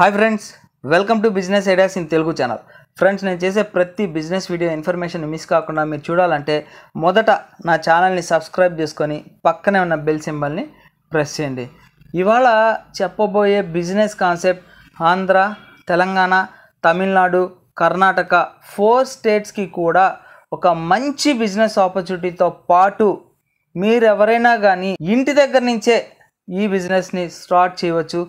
hi friends welcome to business ideas in Telugu channel friends నేను చేసే ప్రతి బిజినెస్ వీడియో ఇన్ఫర్మేషన్ మిస్ కాకుండా మీరు చూడాలంటే మొదట నా ఛానల్ని సబ్స్క్రైబ్ చేసుకొని పక్కనే ఉన్న బెల్ సింబల్ని ప్రెస్ చేయండి ఇవాళ చెప్పబోయే business concept Andhra Telangana Tamil Nadu Karnataka four స్టేట్స్కి కూడా ఒక మంచి బిజినెస్ ఆపర్చునిటీతో పాటు మీరెవరైనా కానీ ఇంటి దగ్గర నుంచే ఈ బిజినెస్ని స్టార్ట్ చేయవచ్చు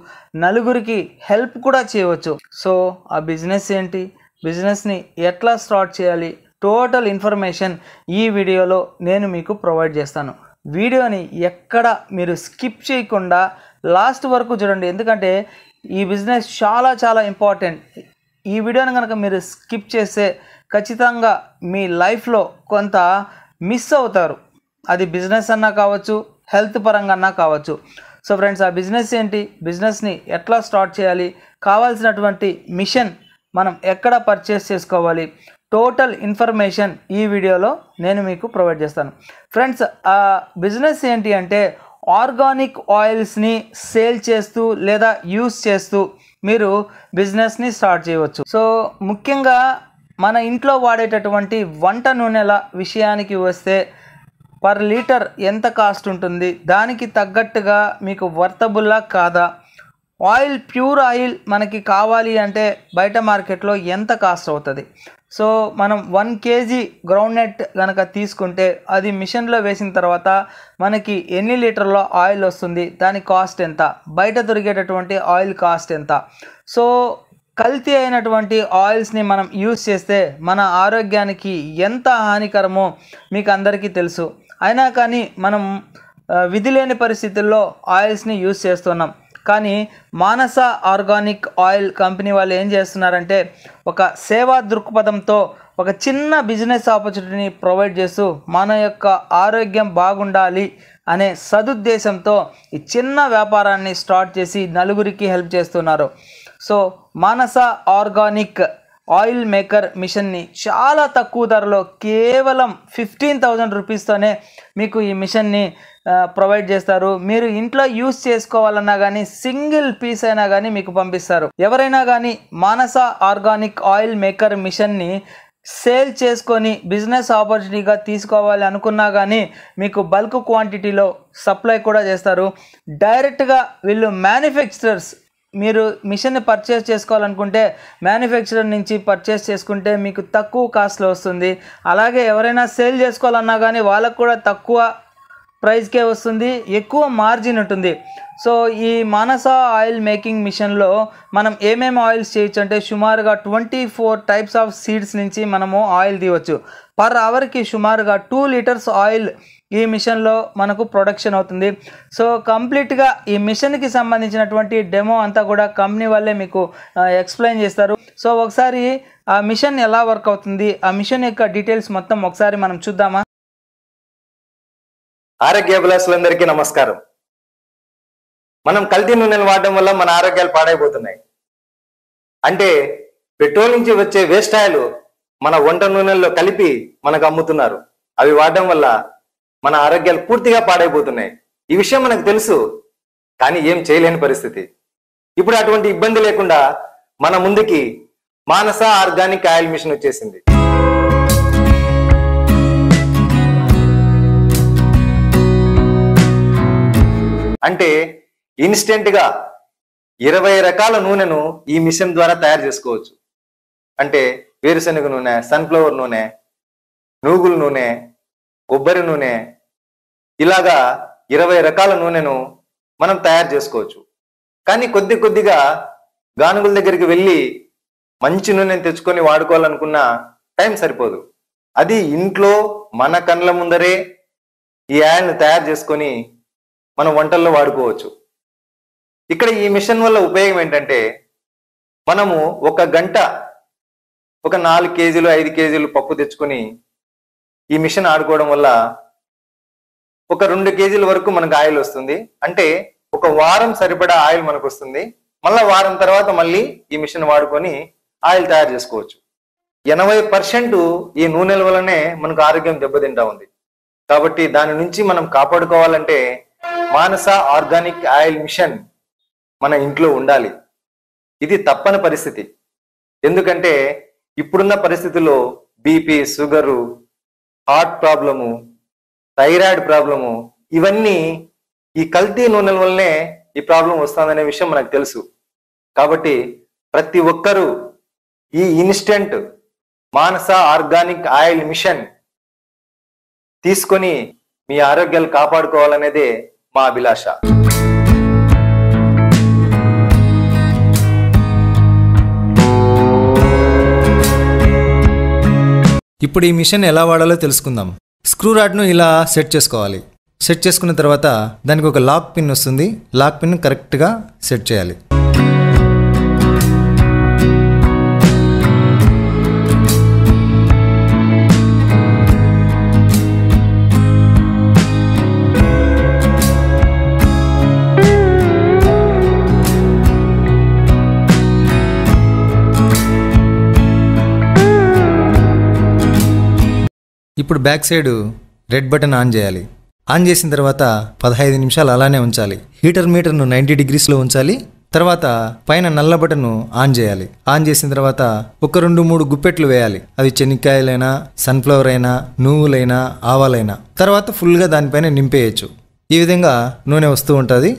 నలుగురికి హెల్ప్ కూడా చేయవచ్చు సో ఆ బిజినెస్ ఏంటి బిజినెస్ని ఎట్లా స్టార్ట్ చేయాలి టోటల్ ఇన్ఫర్మేషన్ ఈ వీడియోలో నేను మీకు ప్రొవైడ్ చేస్తాను వీడియోని ఎక్కడ మీరు స్కిప్ చేయకుండా లాస్ట్ వరకు చూడండి ఎందుకంటే ఈ బిజినెస్ చాలా చాలా ఇంపార్టెంట్ ఈ వీడియోని కనుక మీరు స్కిప్ చేస్తే ఖచ్చితంగా మీ లైఫ్లో కొంత మిస్ అవుతారు అది బిజినెస్ అన్నా కావచ్చు హెల్త్ పరంగా కావచ్చు సో ఫ్రెండ్స్ ఆ బిజినెస్ ఏంటి బిజినెస్ని ఎట్లా స్టార్ట్ చేయాలి కావాల్సినటువంటి మిషన్ మనం ఎక్కడ పర్చేస్ చేసుకోవాలి టోటల్ ఇన్ఫర్మేషన్ ఈ వీడియోలో నేను మీకు ప్రొవైడ్ చేస్తాను ఫ్రెండ్స్ ఆ బిజినెస్ ఏంటి అంటే ఆర్గానిక్ ఆయిల్స్ని సేల్ చేస్తూ లేదా యూస్ చేస్తూ మీరు బిజినెస్ని స్టార్ట్ చేయవచ్చు సో ముఖ్యంగా మన ఇంట్లో వాడేటటువంటి వంట నూనెల విషయానికి వస్తే పర్ లీటర్ ఎంత కాస్ట్ ఉంటుంది దానికి తగ్గట్టుగా మీకు వర్తబుల్లా కాదా ఆయిల్ ప్యూర్ ఆయిల్ మనకి కావాలి అంటే బయట మార్కెట్లో ఎంత కాస్ట్ అవుతుంది సో మనం వన్ కేజీ గ్రౌండ్ నెట్ కనుక తీసుకుంటే అది మిషన్లో వేసిన తర్వాత మనకి ఎన్ని లీటర్ల ఆయిల్ వస్తుంది దాని కాస్ట్ ఎంత బయట దొరికేటటువంటి ఆయిల్ కాస్ట్ ఎంత సో కల్తీ అయినటువంటి ఆయిల్స్ని మనం యూజ్ చేస్తే మన ఆరోగ్యానికి ఎంత హానికరమో మీకు అందరికీ తెలుసు అయినా కానీ మనం విధి లేని పరిస్థితుల్లో ఆయిల్స్ని యూజ్ చేస్తున్నాం కానీ మానస ఆర్గానిక్ ఆయిల్ కంపెనీ వాళ్ళు ఏం చేస్తున్నారంటే ఒక సేవా దృక్పథంతో ఒక చిన్న బిజినెస్ ఆపర్చునిటీని ప్రొవైడ్ చేస్తూ మన యొక్క ఆరోగ్యం బాగుండాలి అనే సదుద్దేశంతో ఈ చిన్న వ్యాపారాన్ని స్టార్ట్ చేసి నలుగురికి హెల్ప్ చేస్తున్నారు so Manasa organic oil maker మిషన్ని చాలా తక్కువ ధరలో కేవలం ఫిఫ్టీన్ థౌజండ్ రూపీస్తోనే మీకు ఈ మిషన్ని ప్రొవైడ్ చేస్తారు మీరు ఇంట్లో యూస్ చేసుకోవాలన్నా కానీ సింగిల్ పీస్ అయినా కానీ మీకు పంపిస్తారు ఎవరైనా కానీ మానస ఆర్గానిక్ ఆయిల్ మేకర్ మిషన్ని సేల్ చేసుకొని బిజినెస్ ఆపర్చునిటీగా తీసుకోవాలి అనుకున్నా కానీ మీకు బల్క్ క్వాంటిటీలో సప్లై కూడా చేస్తారు డైరెక్ట్గా వీళ్ళు మ్యానుఫ్యాక్చరర్స్ మీరు మిషన్ని పర్చేస్ చేసుకోవాలనుకుంటే మ్యానుఫ్యాక్చరర్ నుంచి పర్చేస్ చేసుకుంటే మీకు తక్కువ కాస్ట్లో వస్తుంది అలాగే ఎవరైనా సేల్ చేసుకోవాలన్నా కానీ వాళ్ళకు కూడా తక్కువ ప్రైస్కే వస్తుంది ఎక్కువ మార్జిన్ ఉంటుంది సో ఈ మానస ఆయిల్ మేకింగ్ మిషన్లో మనం ఏమేమి ఆయిల్స్ చేయొచ్చు అంటే సుమారుగా twenty four types of seeds నుంచి మనము ఆయిల్ తీయవచ్చు పర్ అవర్కి సుమారుగా టూ లీటర్స్ ఆయిల్ ఈ మిషన్లో మనకు ప్రొడక్షన్ అవుతుంది సో కంప్లీట్గా ఈ మిషన్కి సంబంధించినటువంటి డెమో అంతా కూడా కంపెనీ వాళ్ళే మీకు ఎక్స్ప్లెయిన్ చేస్తారు సో ఒకసారి ఆ మిషన్ ఎలా వర్క్ అవుతుంది ఆ మిషన్ యొక్క డీటెయిల్స్ మొత్తం ఒకసారి మనం చూద్దామా ఆరోగ్య అభిలాషులందరికీ నమస్కారం మనం కల్తీ నూనెలు వాడడం వల్ల మన ఆరోగ్యాలు పాడైపోతున్నాయి అంటే పెట్రోల్ నుంచి వచ్చే వేస్ట్ ఆయిల్ మన వంట నూనెల్లో కలిపి మనకు అమ్ముతున్నారు అవి వాడడం వల్ల మన ఆరోగ్యాలు పూర్తిగా పాడైపోతున్నాయి ఈ విషయం మనకు తెలుసు కానీ ఏం చేయలేని పరిస్థితి ఇప్పుడు అటువంటి ఇబ్బంది లేకుండా మన ముందుకి మానస ఆర్గానిక్ ఆయిల్ మిషన్ వచ్చేసింది అంటే ఇన్స్టెంట్ గా ఇరవై రకాల నూనెను ఈ మిషన్ ద్వారా తయారు చేసుకోవచ్చు అంటే వేరుశనగ నూనె సన్ఫ్లవర్ నూనె నూగుల నూనె కొబ్బరి నూనె ఇలాగా ఇరవై రకాల నూనెను మనం తయారు చేసుకోవచ్చు కానీ కొద్ది కొద్దిగా గానుగుల దగ్గరికి వెళ్ళి మంచి నూనెను తెచ్చుకొని వాడుకోవాలనుకున్న టైం సరిపోదు అది ఇంట్లో మన కండ్ల ముందరే ఈ యాడ్ను తయారు చేసుకొని మనం వంటల్లో వాడుకోవచ్చు ఇక్కడ ఈ మిషన్ వల్ల ఉపయోగం ఏంటంటే మనము ఒక గంట ఒక నాలుగు కేజీలు ఐదు కేజీలు పప్పు తెచ్చుకొని ఈ మిషన్ ఆడుకోవడం వల్ల ఒక రెండు కేజీల వరకు మనకు ఆయిల్ వస్తుంది అంటే ఒక వారం సరిపడా ఆయిల్ మనకు వస్తుంది మళ్ళా వారం తర్వాత మళ్ళీ ఈ మిషన్ వాడుకొని ఆయిల్ తయారు చేసుకోవచ్చు ఎనభై పర్సెంట్ ఈ నూనెల వల్లనే మనకు ఆరోగ్యం దెబ్బతింటా ఉంది కాబట్టి దాని నుంచి మనం కాపాడుకోవాలంటే మానస ఆర్గానిక్ ఆయిల్ మిషన్ మన ఇంట్లో ఉండాలి ఇది తప్పని పరిస్థితి ఎందుకంటే ఇప్పుడున్న పరిస్థితుల్లో BP sugar heart problem thyroid problem ఇవన్నీ ఈ కల్తీ నూనెల వల్లనే ఈ ప్రాబ్లం వస్తుందనే విషయం మనకు తెలుసు కాబట్టి ప్రతి ఒక్కరూ ఈ instant Manasa organic oil machine తీసుకొని మీ ఆరోగ్యాలు కాపాడుకోవాలనేదే మా అభిలాష ఇప్పుడు ఈ మిషన్ ఎలా వాడాలో తెలుసుకుందాం స్క్రూ రాడ్ను ఇలా సెట్ చేసుకోవాలి సెట్ చేసుకున్న తర్వాత దానికి ఒక లాక్ పిన్ వస్తుంది లాక్ పిన్ కరెక్ట్గా సెట్ చేయాలి ఇప్పుడు back side red button on చేయాలి ఆన్ చేసిన తర్వాత పదహైదు నిమిషాలు అలానే ఉంచాలి హీటర్ మీటర్ను నైంటీ డిగ్రీస్లో ఉంచాలి తర్వాత పైన నల్ల బటన్ ఆన్ చేయాలి ఆన్ చేసిన తర్వాత ఒక రెండు మూడు గుప్పెట్లు వేయాలి అవి చెనిక్కాయలైనా సన్ఫ్లవర్ అయినా నువ్వులైనా ఆవాలైనా తర్వాత ఫుల్గా దానిపైన నింపేయచ్చు ఈ విధంగా నూనె వస్తూ ఉంటుంది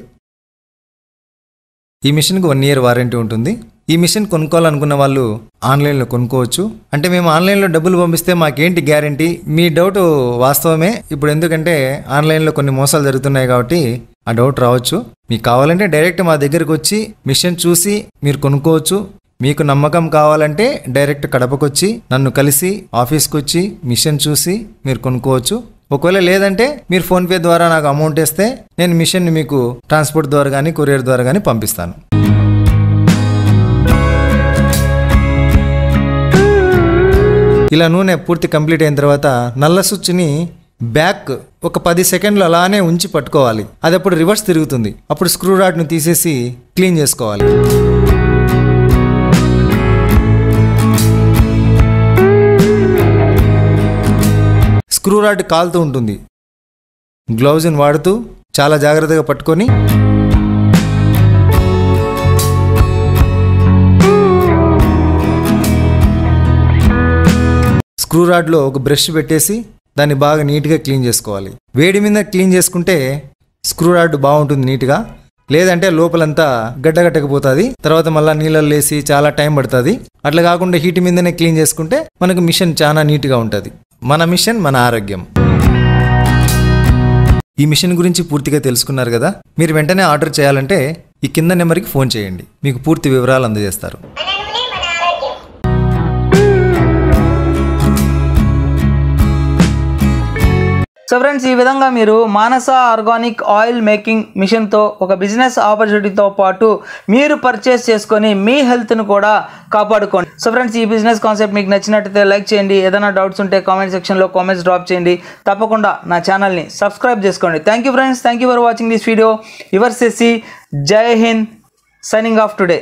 ఈ మిషన్కి వన్ ఇయర్ వారంటీ ఉంటుంది ఈ మిషన్ కొనుక్కోవాలనుకున్న వాళ్ళు ఆన్లైన్లో కొనుక్కోవచ్చు అంటే మేము ఆన్లైన్లో డబ్బులు పంపిస్తే మాకేంటి గ్యారంటీ మీ డౌట్ వాస్తవమే ఇప్పుడు ఎందుకంటే ఆన్లైన్లో కొన్ని మోసాలు జరుగుతున్నాయి కాబట్టి ఆ డౌట్ రావచ్చు మీకు కావాలంటే డైరెక్ట్ మా దగ్గరకు వచ్చి మిషన్ చూసి మీరు కొనుక్కోవచ్చు మీకు నమ్మకం కావాలంటే డైరెక్ట్ కడపకొచ్చి నన్ను కలిసి ఆఫీస్కి వచ్చి మిషన్ చూసి మీరు కొనుక్కోవచ్చు ఒకవేళ లేదంటే మీరు ఫోన్పే ద్వారా నాకు అమౌంట్ వేస్తే నేను మిషన్ని మీకు ట్రాన్స్పోర్ట్ ద్వారా కానీ కొరియర్ ద్వారా కానీ పంపిస్తాను ఇలా నూనె పూర్తి కంప్లీట్ అయిన తర్వాత నల్ల స్విచ్ని బ్యాక్ ఒక పది సెకండ్లు అలానే ఉంచి పట్టుకోవాలి అది అప్పుడు రివర్స్ తిరుగుతుంది అప్పుడు స్క్రూ రాడ్ను తీసేసి క్లీన్ చేసుకోవాలి స్క్రూ రాడ్ కాలుతూ ఉంటుంది గ్లౌజ్ని వాడుతూ చాలా జాగ్రత్తగా పట్టుకొని స్క్రూ రాడ్లో ఒక బ్రష్ పెట్టేసి దాన్ని బాగా నీట్గా క్లీన్ చేసుకోవాలి వేడి మీద క్లీన్ చేసుకుంటే స్క్రూ రాడ్ బాగుంటుంది నీట్గా లేదంటే లోపలంతా గడ్డగట్టకపోతుంది తర్వాత మళ్ళీ నీళ్ళల్లో వేసి చాలా టైం పడుతుంది అట్లా కాకుండా హీట్ మీదనే క్లీన్ చేసుకుంటే మనకు మిషన్ చాలా నీట్గా ఉంటుంది మన మిషన్ మన ఆరోగ్యం ఈ మిషన్ గురించి పూర్తిగా తెలుసుకున్నారు కదా మీరు వెంటనే ఆర్డర్ చేయాలంటే ఈ కింద నెంబర్కి ఫోన్ చేయండి మీకు పూర్తి వివరాలు అందజేస్తారు సో ఫ్రెండ్స్ ఈ విధంగా మీరు మానస ఆర్గానిక్ ఆయిల్ మేకింగ్ మిషన్తో ఒక బిజినెస్ ఆపర్చునిటీతో పాటు మీరు పర్చేస్ చేసుకొని మీ హెల్త్ను కూడా కాపాడుకోండి సో ఫ్రెండ్స్ ఈ బిజినెస్ కాన్సెప్ట్ మీకు నచ్చినట్టయితే లైక్ చేయండి ఏదైనా డౌట్స్ ఉంటే కామెంట్ సెక్షన్లో కామెంట్స్ డ్రాప్ చేయండి తప్పకుండా నా ఛానల్ని సబ్స్క్రైబ్ చేసుకోండి thank you friends thank you for watching this video your సెసి జై హింద్ సైనింగ్ ఆఫ్ టుడే